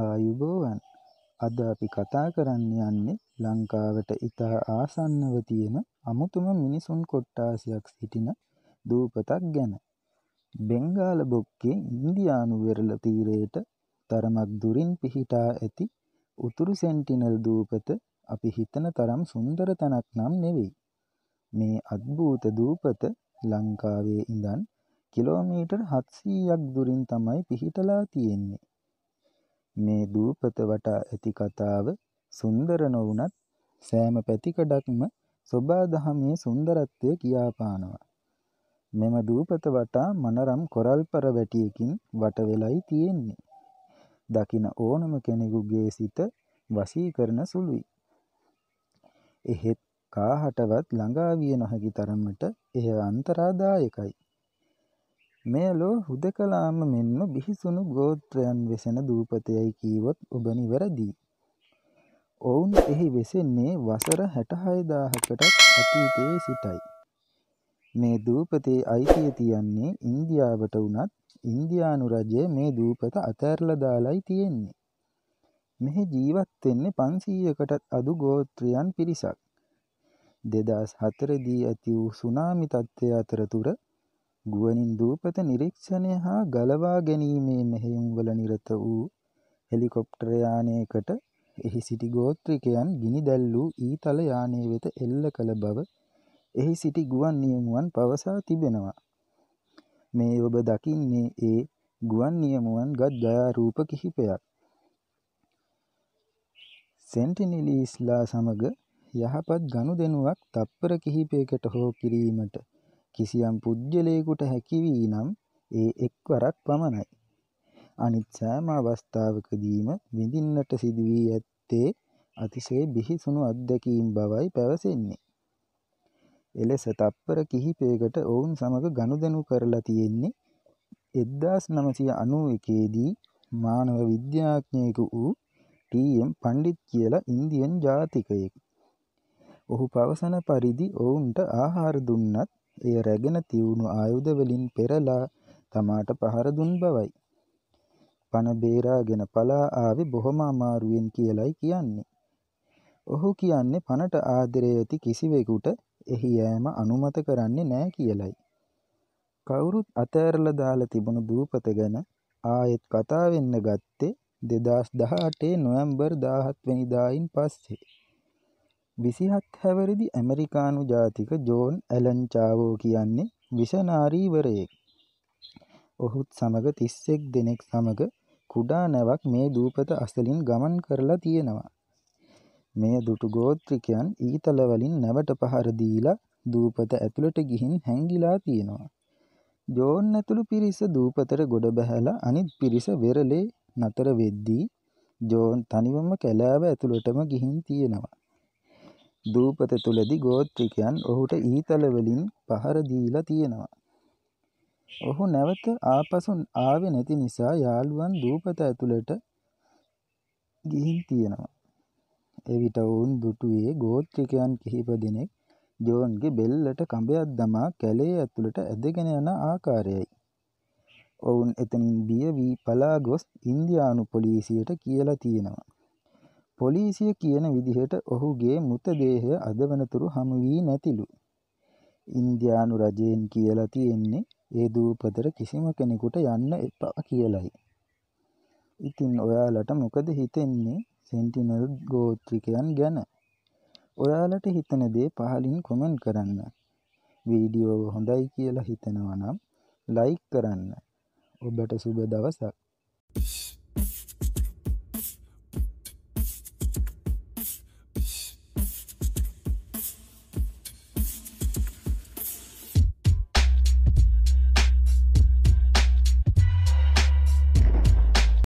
ආයුබෝවන් අද අපි කතා කරන්න යන්නේ ලංකාවට ඉතා ආසන්නව තියෙන අමුතුම මිනිසුන් කොට්ටාසයක් සිටින දූපතක් ගැන. බෙංගාල බොක්කේ ඉන්දියානු වෙරළ තීරයට තරමක් දුරින් පිහිටා ඇති උතුරු සෙන්ටිනල් දූපත අපි හිතන තරම් සුන්දර තැනක් නම් නෙවෙයි. මේ අත්භූත දූපත ලංකාවේ ඉඳන් කිලෝමීටර් 700ක් දුරින් තමයි පිහිටලා තියෙන්නේ. මේ දූපත වටා ඇති කතාව සුන්දර නොවුනත් සෑම පැතිකඩක්ම සොබා දහමේ සුන්දරත්වය කියාපානවා. මෙම දූපත වටා මනරම් කොරල්පර වැටියකින් වට වෙලයි තියෙන්නේ. දකින ඕනම කෙනෙකුගේ සිත වශී කරන සුළුයි. එහෙත් කාහටවත් ළඟා විය නොහැකි තරමට එය අන්තරාදායකයි. මෙය ලොව හුදකලාම මෙන්ම බිහිසුණු ගෝත්‍රයන් වෙසෙන දූපතයයි කීවොත් ඔබ නිවැරදියි. ඔවුන් එහි වෙසෙන්නේ වසර 66000කටත් අතීතයේ සිටයි. මේ දූපතේ අයිතිය තියන්නේ ඉන්දියාවට වුණත් ඉන්දියානු රජය මේ දූපත අතෑරලා දාලයි තියෙන්නේ. මෙහි ජීවත් වෙන්නේ 500කටත් අඩු ගෝත්‍රයන් පිරිසක්. 2004 දී ඇති වූ සුනාමි තත්ත්වය අතරතුර ගුවනින් දූපත නිරීක්ෂණය හා ගලවා ගැනීමේ මෙහෙයුම්වල නිරත වූ හෙලිකොප්ටර යානයකට එහි සිටි ගෝත්‍රිකයන් ගිනි දැල්වූ ඊතල යානය වෙත එල්ල කළ බව එහි සිටි ගුවන් නියමුවන් පවසා තිබෙනවා. මේ ඔබ දකින්නේ ඒ ගුවන් නියමුවන් ගත් ජයාරූප කිහිපයක්. සෙන්ටිනිලි ඉස්ලා සමග යහපත් ගනුදෙනුවක් තත්පර කිහිපයකට හෝ කිරීමට කිසියම් පුද්ගලයෙකුට හැකි වී නම් එය එක් වරක් පමණයි. අනිත් සෑම අවස්ථාවකදීම විඳින්නට සිදුවී ඇත්තේ අතිශය බිහිසුණු අත්දැකීම් බවයි පැවසෙන්නේ. එලෙස තත්පර කිහිපයකට ඔවුන් සමග ගනුදෙනු කරලා තියෙන්නේ 1991 දී මානව විද්‍යාඥයෙකු වූ ටී.එම්. පණ්ඩිත් කියලා ඉන්දියන් ජාතිකයෙක්. ඔහු පවසන පරිදි ඔවුන්ට ආහාර දුන්නත් එය රැගෙන තියුණු ආයුධවලින් පෙරළා තමාට පහර දුන් බවයි. පණ බේරාගෙන පලා ආවේ බොහොම අමාරුවෙන් කියලයි කියන්නේ. ඔහු කියන්නේ පණට ආදරය ඇති කිසිවෙකුට එහි යෑම අනුමත කරන්නේ නෑ කියලයි. කවුරුත් අතෑරලා දාලා තිබුණු දූපත ගැන ආයෙත් කතා වෙන්න ගත්තේ 2018 නොවැම්බර් 17 වෙනිදායින් පස්සේ. විසිහත් හැවිරිදි ඇමරිකානු ජාතික ජෝන් ඇලන් චාවෝ කියන්නේ විෂනාරීවරයෙක්. ඔහුත් සමග තිස්සෙක් දෙනෙක් සමග කුඩා නැවක් මේ දූපත අසලින් ගමන් කරලා තියෙනවා. මේ දුටු ගෝත්‍රිකයන් ඊතල වලින් නැවට පහර දීලා දූපත ඇතුළට ගිහින් හැංගිලා තියෙනවා. ජෝන් ඇතුළු පිරිස දූපතට ගොඩ බැහැලා අනිත් පිරිස වෙරළේ නතර වෙද්දී ජෝන් තනිවම කැලෑව ඇතුළටම ගිහින් තියෙනවා. දූපත තුලදී ගෝත්‍රිකයන් ඔහුට ඊතල වලින් පහර දීලා තියෙනවා. ඔහු නැවත ආපසු ආවේ නැති නිසා යාළුවන් දූපත ඇතුළට ගිහින් තියෙනවා. එවිට ඔවුන් දුටුවේ ගෝත්‍රිකයන් කිහිප දෙනෙක් ජෝන්ගේ බෙල්ලට කඹයක් දමා කැලේ ඇතුළට ඇදගෙන යන ආකාරයයි. ඔවුන් එතනින් බිය වී පලා ගොස් ඉන්දියානු පොලිසියට කියලා තියෙනවා. පොලිසිය කියන විදිහට ඔහුගේ මෘතදේහය අද වනතුරු හමු වී නැතිලු. ඉන්දියානු රජයෙන් කියලා තියෙන්නේ ඒ දූපතට කිසිම කෙනෙකුට යන්න එපා කියලයි. ඉතින් ඔයාලට මොකද හිතෙන්නේ සෙන්ටිනල් ගෝත්‍රිකයන් ගැන? ඔයාලට හිතන දේ පහලින් කොමෙන්ට් කරන්න. වීඩියෝව හොඳයි කියලා හිතනවා නම් ලයික් කරන්න. ඔබට සුබ දවසක්.